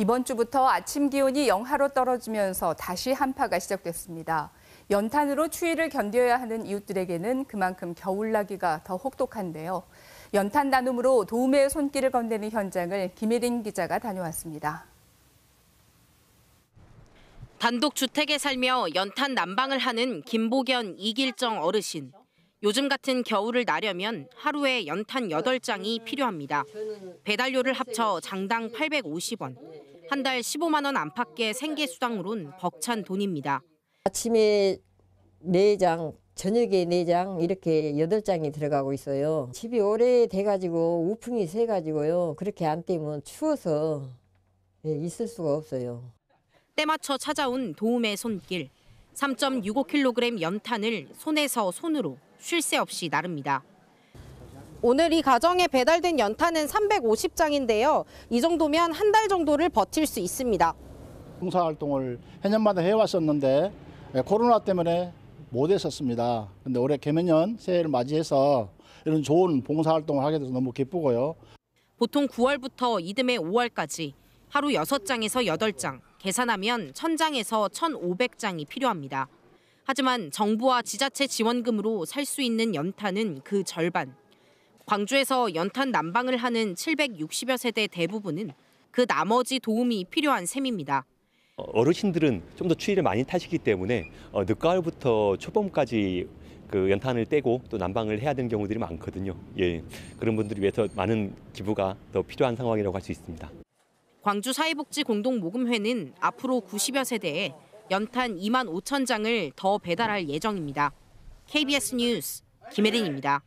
이번 주부터 아침 기온이 영하로 떨어지면서 다시 한파가 시작됐습니다. 연탄으로 추위를 견뎌야 하는 이웃들에게는 그만큼 겨울나기가 더 혹독한데요. 연탄 나눔으로 도움의 손길을 건네는 현장을 김혜린 기자가 다녀왔습니다. 단독주택에 살며 연탄 난방을 하는 김보견 이길정 어르신. 요즘 같은 겨울을 나려면 하루에 연탄 8장이 필요합니다. 배달료를 합쳐 장당 850원. 한달 15만 원 안팎의 생계 수당으론 벅찬 돈입니다. 아침에 4장, 저녁에 4장 이렇게 8장이 들어가고 있어요. 집이 오래 돼가지고 우풍이 세가지고요. 그렇게 안 떼면 추워서 예, 있을 수가 없어요. 때맞춰 찾아온 도움의 손길. 3.65kg 연탄을 손에서 손으로 쉴 새 없이 나릅니다. 오늘 이 가정에 배달된 연탄은 350장인데요. 이 정도면 한 달 정도를 버틸 수 있습니다. 봉사활동을 해년마다 해왔었는데 예, 코로나 때문에 못했었습니다. 근데 올해 개면년 새해를 맞이해서 이런 좋은 봉사활동을 하게 돼서 너무 기쁘고요. 보통 9월부터 이듬해 5월까지 하루 6장에서 8장, 계산하면 1000장에서 1500장이 필요합니다. 하지만 정부와 지자체 지원금으로 살 수 있는 연탄은 그 절반. 광주에서 연탄 난방을 하는 760여 세대 대부분은 그 나머지 도움이 필요한 셈입니다. 어, 어르신들은 좀 더 추위를 많이 타시기 때문에 어, 늦가을부터 초봄까지 그 연탄을 떼고 또 난방을 해야 되는 경우들이 많거든요. 예, 그런 분들을 위해서 많은 기부가 더 필요한 상황이라고 할 수 있습니다. 광주 사회복지 공동 모금회는 앞으로 90여 세대에 연탄 2만 5천 장을 더 배달할 예정입니다. KBS 뉴스 김혜린입니다.